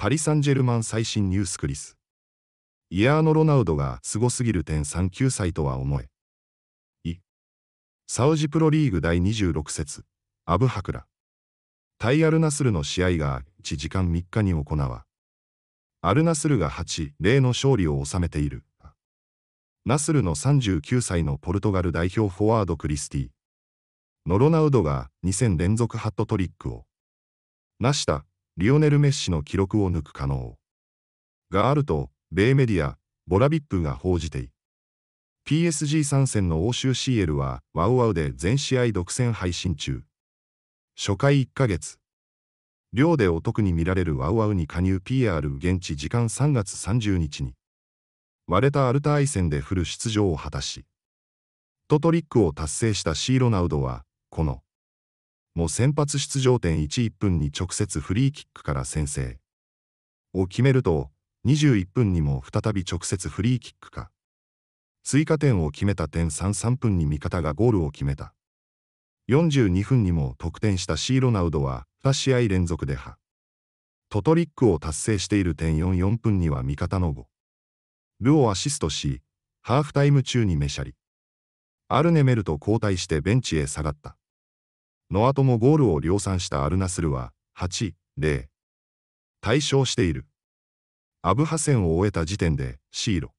パリ・サンジェルマン最新ニュースクリス。イヤーのロナウドが凄すぎる点39歳とは思え。い。サウジプロリーグ第26節、アブハクラ。タイ・アルナスルの試合が1時間3日に行わ。アルナスルが8、0の勝利を収めている。ナスルの39歳のポルトガル代表フォワードクリスティ。ノロナウドが2戦連続ハットトリックを。なした。リオネル・メッシの記録を抜く可能があると、米メディア、ボラビップが報じてい PSG 参戦の欧州 CL は、ワウワウで全試合独占配信中。初回1ヶ月。寮でお得に見られるワウワウに加入 PR 現地時間3月30日に。割れたアルターイ戦でフル出場を果たし。トトリックを達成したシーロナウドは、このも先発出場点11分に直接フリーキックから先制を決めると21分にも再び直接フリーキックか追加点を決めた点33分に味方がゴールを決めた42分にも得点したシーロナウドは2試合連続で派トトリックを達成している点44分には味方の5ルをアシストしハーフタイム中にめしゃりアルネメルと交代してベンチへ下がったノアもゴールを量産したアルナスルは8、0。対勝している。アブハ戦を終えた時点でシーロ。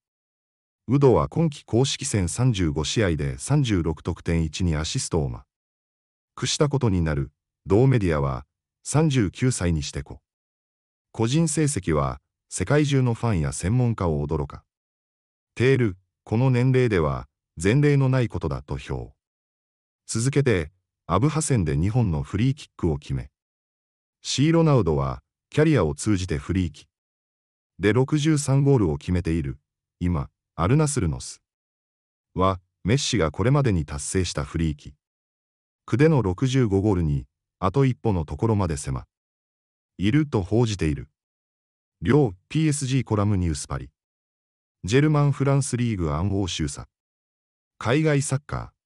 ウドは今季公式戦35試合で36得点1にアシストをま。くしたことになる、同メディアは39歳にしてこ。個人成績は世界中のファンや専門家を驚か。テール、この年齢では前例のないことだと評。続けて、アブハセンで2本のフリーキックを決め、シー・ロナウドは、キャリアを通じてフリーキで63ゴールを決めている、今、アルナスルノスは、メッシがこれまでに達成したフリーキクでの65ゴールに、あと一歩のところまで迫いると報じている。両 PSG コラムニュースパリ。ジェルマン・フランスリーグ暗号集査。海外サッカー。